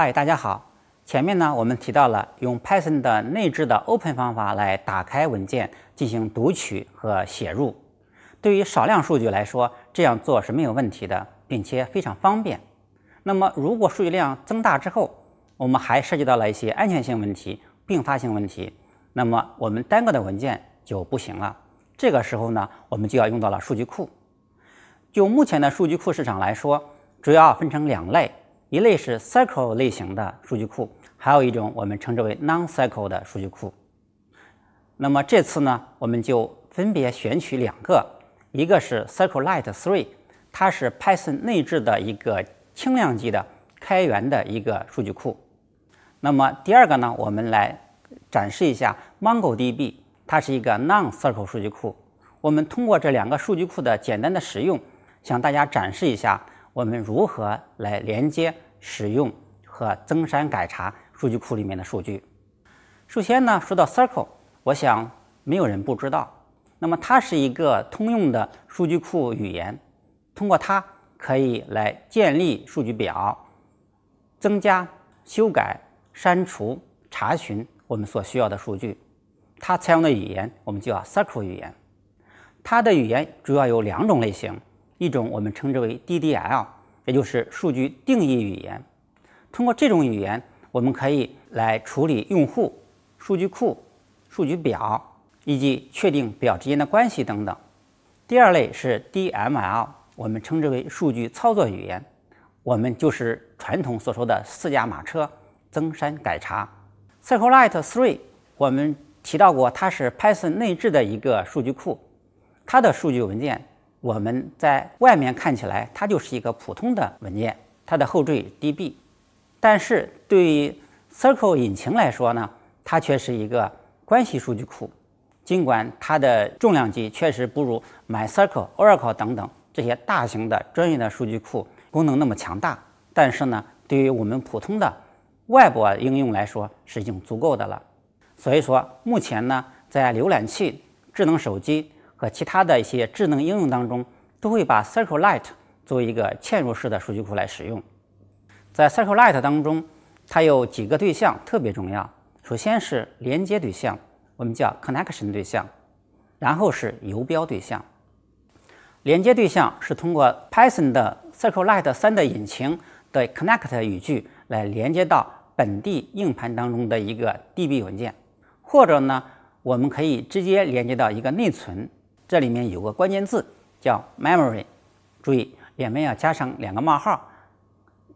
嗨，大家好。前面呢，我们提到了用 Python 的内置的 open 方法来打开文件进行读取和写入。对于少量数据来说，这样做是没有问题的，并且非常方便。那么，如果数据量增大之后，我们还涉及到了一些安全性问题、并发性问题，那么我们单个的文件就不行了。这个时候呢，我们就要用到了数据库。就目前的数据库市场来说，主要分成两类。一类是 Circle 类型的数据库，还有一种我们称之为 Non Circle 的数据库。那么这次呢，我们就分别选取两个，一个是 Circle Lite Three，它是 Python 内置的一个轻量级的开源的一个数据库。那么第二个呢，我们来展示一下 MongoDB，它是一个 Non Circle 数据库。我们通过这两个数据库的简单的使用，向大家展示一下。我们如何来连接、使用和增删改查数据库里面的数据？首先呢，说到 c i r c l e 我想没有人不知道。那么它是一个通用的数据库语言，通过它可以来建立数据表、增加、修改、删除、查询我们所需要的数据。它采用的语言我们叫 c i r c l e 语言。它的语言主要有两种类型。一种我们称之为 DDL，也就是数据定义语言。通过这种语言，我们可以来处理用户、数据库、数据表以及确定表之间的关系等等。第二类是 DML，我们称之为数据操作语言。我们就是传统所说的四驾马车：增删改查。SQLite Three，我们提到过，它是 Python 内置的一个数据库，它的数据文件。我们在外面看起来，它就是一个普通的文件，它的后缀 .db，但是对于 Circle 引擎来说呢，它却是一个关系数据库。尽管它的重量级确实不如 MySQL、Oracle 等等这些大型的专业的数据库功能那么强大，但是呢，对于我们普通的 Web 应用来说是已经足够的了。所以说，目前呢，在浏览器、智能手机。和其他的一些智能应用当中，都会把 c i r c l e l i t e 作为一个嵌入式的数据库来使用。在 c i r c l e l i t e 当中，它有几个对象特别重要。首先是连接对象，我们叫 Connection 对象；然后是游标对象。连接对象是通过 Python 的 c i r c l i t e 3的引擎的 connect 语句来连接到本地硬盘当中的一个 DB 文件，或者呢，我们可以直接连接到一个内存。这里面有个关键字叫 memory，注意两边要加上两个冒号，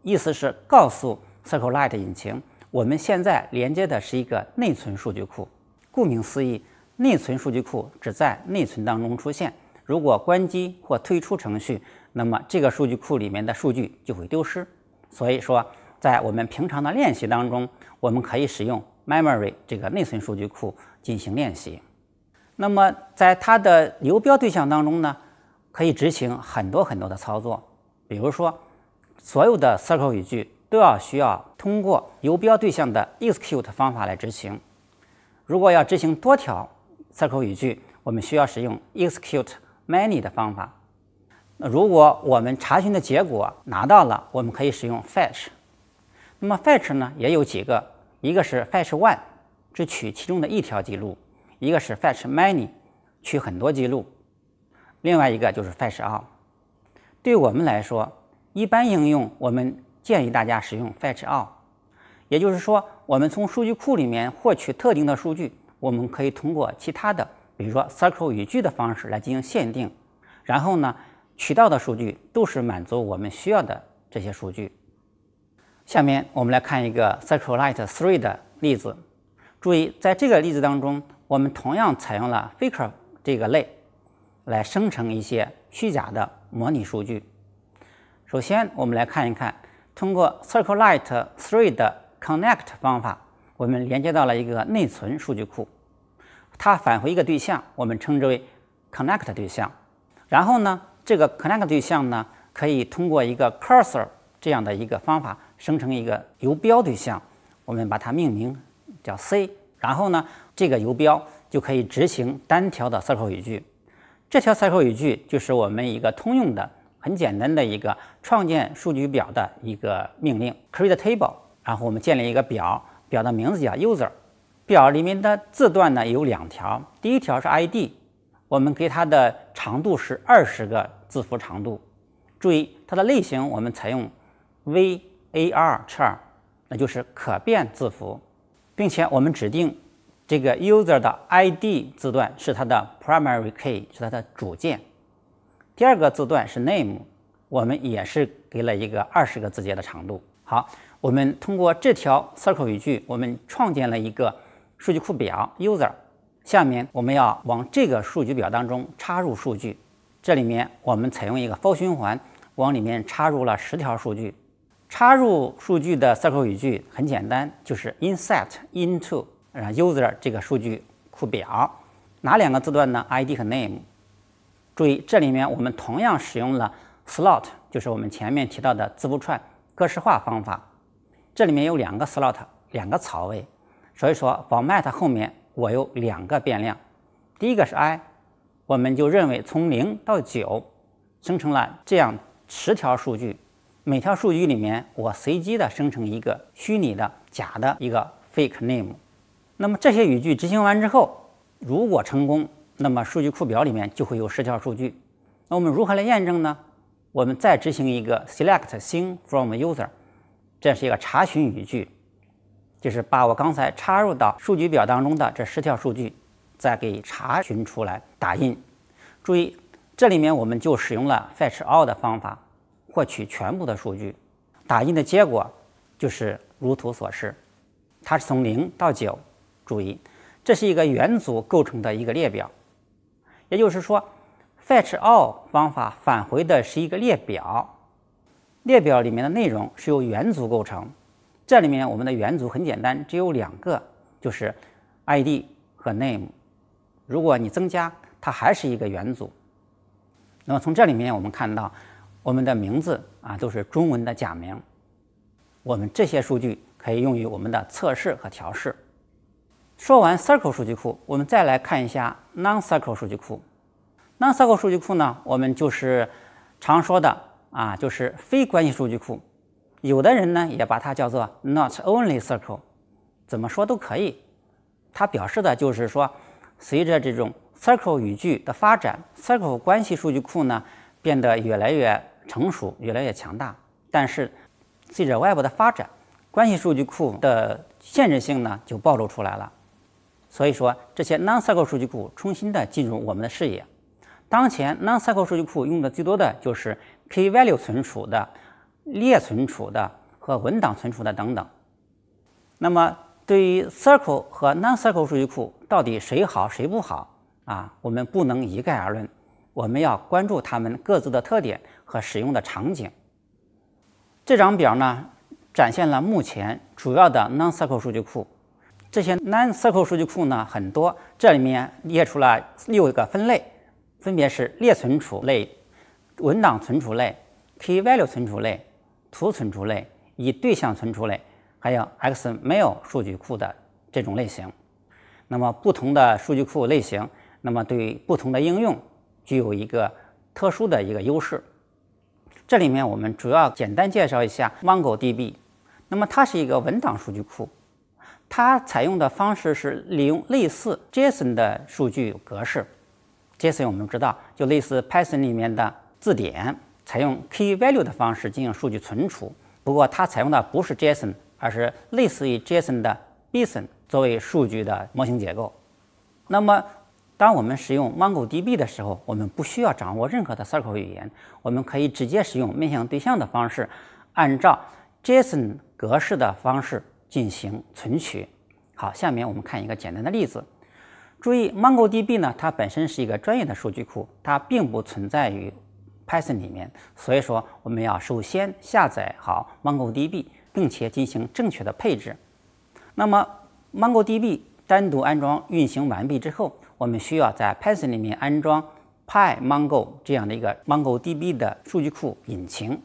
意思是告诉 Circle Lite 引擎，我们现在连接的是一个内存数据库。顾名思义，内存数据库只在内存当中出现，如果关机或退出程序，那么这个数据库里面的数据就会丢失。所以说，在我们平常的练习当中，我们可以使用 memory 这个内存数据库进行练习。那么，在它的游标对象当中呢，可以执行很多很多的操作。比如说，所有的 circle 语句都要需要通过游标对象的 execute 方法来执行。如果要执行多条 circle 语句，我们需要使用 execute many 的方法。如果我们查询的结果拿到了，我们可以使用 fetch。那么 fetch 呢也有几个，一个是 fetch one，只取其中的一条记录。一个是 fetch many，取很多记录，另外一个就是 fetch all。对我们来说，一般应用我们建议大家使用 fetch all。也就是说，我们从数据库里面获取特定的数据，我们可以通过其他的，比如说 SQL 语句的方式来进行限定。然后呢，取到的数据都是满足我们需要的这些数据。下面我们来看一个 SQLite three 的例子。注意，在这个例子当中。我们同样采用了 Faker 这个类来生成一些虚假的模拟数据。首先，我们来看一看，通过 CircleLight 3的 connect 方法，我们连接到了一个内存数据库，它返回一个对象，我们称之为 connect 对象。然后呢，这个 connect 对象呢，可以通过一个 cursor 这样的一个方法生成一个游标对象，我们把它命名叫 c。然后呢，这个游标就可以执行单条的 SQL 语句。这条 SQL 语句就是我们一个通用的、很简单的一个创建数据表的一个命令：create table。然后我们建立一个表，表的名字叫 user，表里面的字段呢有两条，第一条是 ID，我们给它的长度是二十个字符长度。注意它的类型我们采用 V A R char，那就是可变字符。并且我们指定这个 user 的 id 字段是它的 primary key，是它的主键。第二个字段是 name，我们也是给了一个二十个字节的长度。好，我们通过这条 circle 语句，我们创建了一个数据库表 user。下面我们要往这个数据表当中插入数据。这里面我们采用一个 for 循环，往里面插入了十条数据。插入数据的 SQL 语句很简单，就是 insert into user 这个数据库表，哪两个字段呢？ID 和 name。注意，这里面我们同样使用了 slot，就是我们前面提到的字符串格式化方法。这里面有两个 slot，两个槽位，所以说 format 后面我有两个变量，第一个是 i，我们就认为从零到九生成了这样十条数据。每条数据里面，我随机的生成一个虚拟的假的一个 fake name。那么这些语句执行完之后，如果成功，那么数据库表里面就会有十条数据。那我们如何来验证呢？我们再执行一个 select thing from user，这是一个查询语句，就是把我刚才插入到数据表当中的这十条数据再给查询出来打印。注意，这里面我们就使用了 fetch all 的方法。获取全部的数据，打印的结果就是如图所示。它是从零到九，注意，这是一个元组构成的一个列表。也就是说，fetch all 方法返回的是一个列表，列表里面的内容是由元组构成。这里面我们的元组很简单，只有两个，就是 id 和 name。如果你增加，它还是一个元组。那么从这里面我们看到。我们的名字啊都是中文的假名，我们这些数据可以用于我们的测试和调试。说完 circle 数据库，我们再来看一下 non-circle 数据库。non-circle 数据库呢，我们就是常说的啊，就是非关系数据库。有的人呢也把它叫做 not only circle，怎么说都可以。它表示的就是说，随着这种 circle 语句的发展，circle 关系数据库呢变得越来越。成熟越来越强大，但是随着外部的发展，关系数据库的限制性呢就暴露出来了。所以说，这些 non-circle 数据库重新的进入我们的视野。当前 non-circle 数据库用的最多的就是 key-value 存储的、列存储的和文档存储的等等。那么，对于 circle 和 non-circle 数据库到底谁好谁不好啊？我们不能一概而论，我们要关注它们各自的特点。和使用的场景。这张表呢，展现了目前主要的 NoSQL 数据库。这些 NoSQL 数据库呢很多，这里面列出了六个分类，分别是列存储类、文档存储类、Key Value 存储类、图存储类、以对象存储类，还有 XML 数据库的这种类型。那么不同的数据库类型，那么对不同的应用具有一个特殊的一个优势。这里面我们主要简单介绍一下 MongoDB，那么它是一个文档数据库，它采用的方式是利用类似 JSON 的数据格式。JSON 我们知道就类似 Python 里面的字典，采用 key-value 的方式进行数据存储。不过它采用的不是 JSON，而是类似于 JSON 的 bson 作为数据的模型结构。那么当我们使用 MongoDB 的时候，我们不需要掌握任何的 SQL 语言，我们可以直接使用面向对象的方式，按照 JSON 格式的方式进行存取。好，下面我们看一个简单的例子。注意，MongoDB 呢，它本身是一个专业的数据库，它并不存在于 Python 里面，所以说我们要首先下载好 MongoDB，并且进行正确的配置。那么 MongoDB 单独安装运行完毕之后，我们需要在 Python 里面安装 PyMongo 这样的一个 MongoDB 的数据库引擎。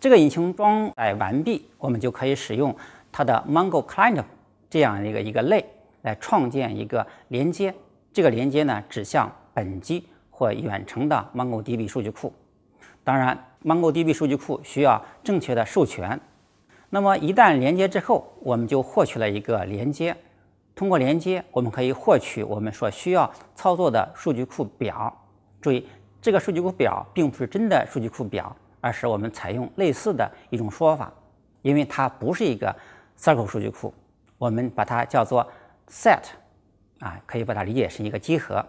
这个引擎装载完毕，我们就可以使用它的 MongoDB 这样一个一个类来创建一个连接。这个连接呢，指向本机或远程的 MongoDB 数据库。当然，MongoDB 数据库需要正确的授权。那么一旦连接之后，我们就获取了一个连接。通过连接，我们可以获取我们所需要操作的数据库表。注意，这个数据库表并不是真的数据库表，而是我们采用类似的一种说法，因为它不是一个 SQL 数据库，我们把它叫做 Set，啊，可以把它理解成一个集合。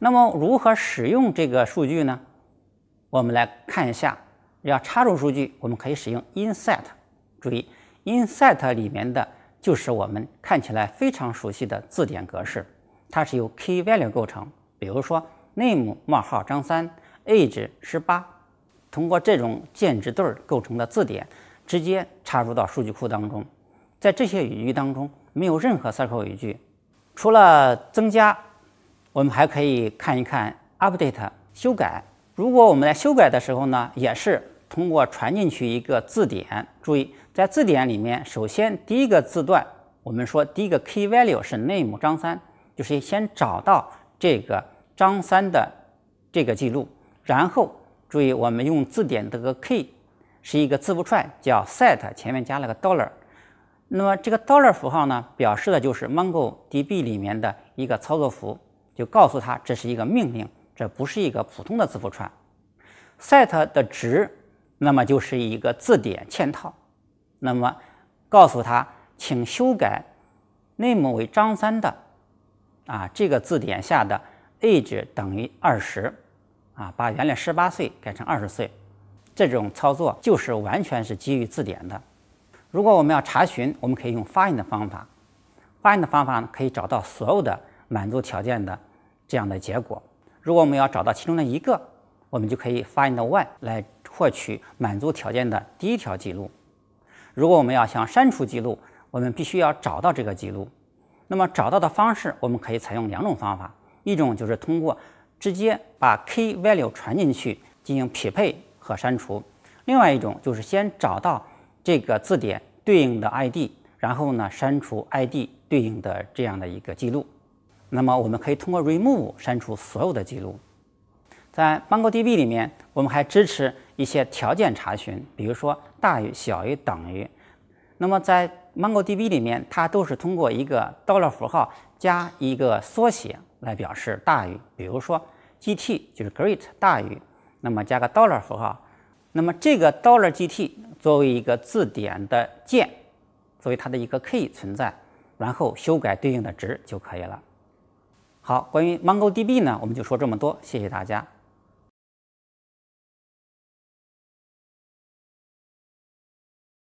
那么，如何使用这个数据呢？我们来看一下，要插入数据，我们可以使用 i n s e t 注意 i n s e t 里面的。就是我们看起来非常熟悉的字典格式，它是由 key value 构成，比如说 name 冒号张三，age 十八，通过这种键值对儿构成的字典，直接插入到数据库当中。在这些语句当中，没有任何 s q l 语句，除了增加，我们还可以看一看 update 修改。如果我们在修改的时候呢，也是。通过传进去一个字典，注意在字典里面，首先第一个字段，我们说第一个 key value 是 name 张三，就是先找到这个张三的这个记录，然后注意我们用字典这个 key 是一个字符串叫 set，前面加了个 dollar，那么这个 dollar 符号呢，表示的就是 MongoDB 里面的一个操作符，就告诉他这是一个命令，这不是一个普通的字符串，set 的值。那么就是一个字典嵌套，那么告诉他，请修改内 e 为张三的啊这个字典下的 age 等于二十啊，把原来十八岁改成二十岁，这种操作就是完全是基于字典的。如果我们要查询，我们可以用 find 的方法，find 的方法呢可以找到所有的满足条件的这样的结果。如果我们要找到其中的一个，我们就可以 find one 来。获取满足条件的第一条记录。如果我们要想删除记录，我们必须要找到这个记录。那么找到的方式，我们可以采用两种方法：一种就是通过直接把 key value 传进去进行匹配和删除；另外一种就是先找到这个字典对应的 id，然后呢删除 id 对应的这样的一个记录。那么我们可以通过 remove 删除所有的记录。在 MongoDB 里面，我们还支持。一些条件查询，比如说大于、小于、等于，那么在 MongoDB 里面，它都是通过一个 dollar 符号加一个缩写来表示大于，比如说 gt 就是 great 大于，那么加个 dollar 符号，那么这个 dollar gt 作为一个字典的键，作为它的一个 key 存在，然后修改对应的值就可以了。好，关于 MongoDB 呢，我们就说这么多，谢谢大家。